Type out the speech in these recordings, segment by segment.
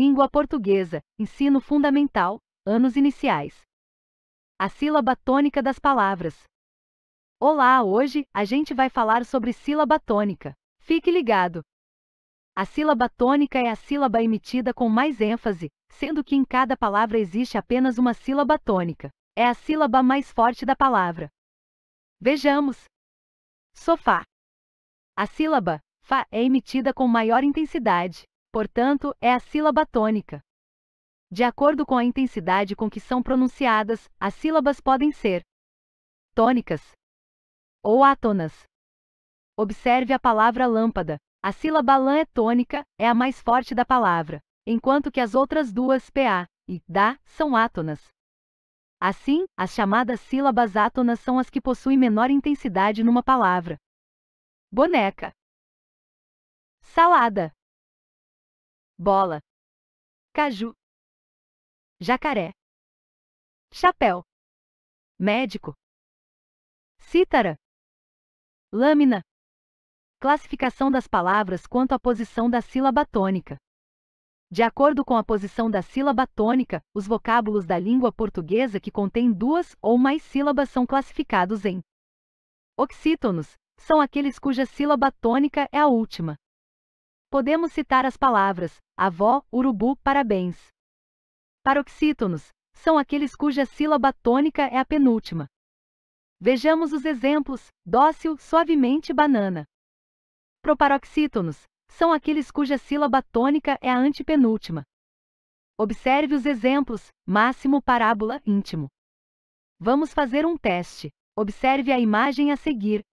Língua portuguesa, ensino fundamental, anos iniciais. A sílaba tônica das palavras. Olá, hoje a gente vai falar sobre sílaba tônica. Fique ligado! A sílaba tônica é a sílaba emitida com mais ênfase, sendo que em cada palavra existe apenas uma sílaba tônica. É a sílaba mais forte da palavra. Vejamos! Sofá. A sílaba fa é emitida com maior intensidade, portanto, é a sílaba tônica. De acordo com a intensidade com que são pronunciadas, as sílabas podem ser tônicas ou átonas. Observe a palavra lâmpada. A sílaba lã é tônica, é a mais forte da palavra, enquanto que as outras duas PA e DA são átonas. Assim, as chamadas sílabas átonas são as que possuem menor intensidade numa palavra. Boneca. Salada bola, caju, jacaré, chapéu, médico, cítara, lâmina. Classificação das palavras quanto à posição da sílaba tônica. De acordo com a posição da sílaba tônica, os vocábulos da língua portuguesa que contêm duas ou mais sílabas são classificados em oxítonos, são aqueles cuja sílaba tônica é a última. Podemos citar as palavras avó, urubu, parabéns. Paroxítonos são aqueles cuja sílaba tônica é a penúltima. Vejamos os exemplos: dócil, suavemente, banana. Proparoxítonos são aqueles cuja sílaba tônica é a antepenúltima. Observe os exemplos: máximo, parábola, íntimo. Vamos fazer um teste. Observe a imagem a seguir.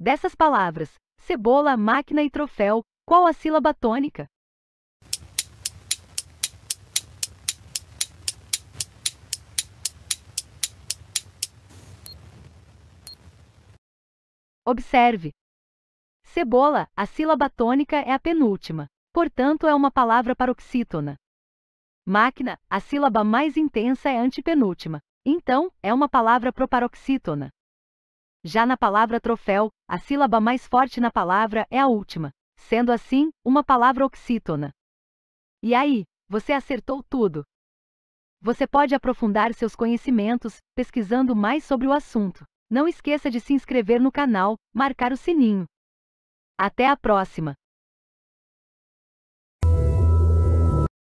Dessas palavras, cebola, máquina e troféu, qual a sílaba tônica? Observe. Cebola, a sílaba tônica é a penúltima, portanto é uma palavra paroxítona. Máquina, a sílaba mais intensa é antepenúltima, então é uma palavra proparoxítona. Já na palavra troféu, a sílaba mais forte na palavra é a última, sendo assim, uma palavra oxítona. E aí, você acertou tudo! Você pode aprofundar seus conhecimentos pesquisando mais sobre o assunto. Não esqueça de se inscrever no canal, marcar o sininho. Até a próxima!